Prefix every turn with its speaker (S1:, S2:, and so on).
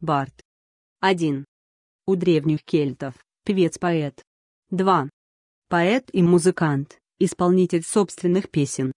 S1: Барт. 1. У древних кельтов, певец-поэт. 2. Поэт и музыкант, исполнитель собственных песен,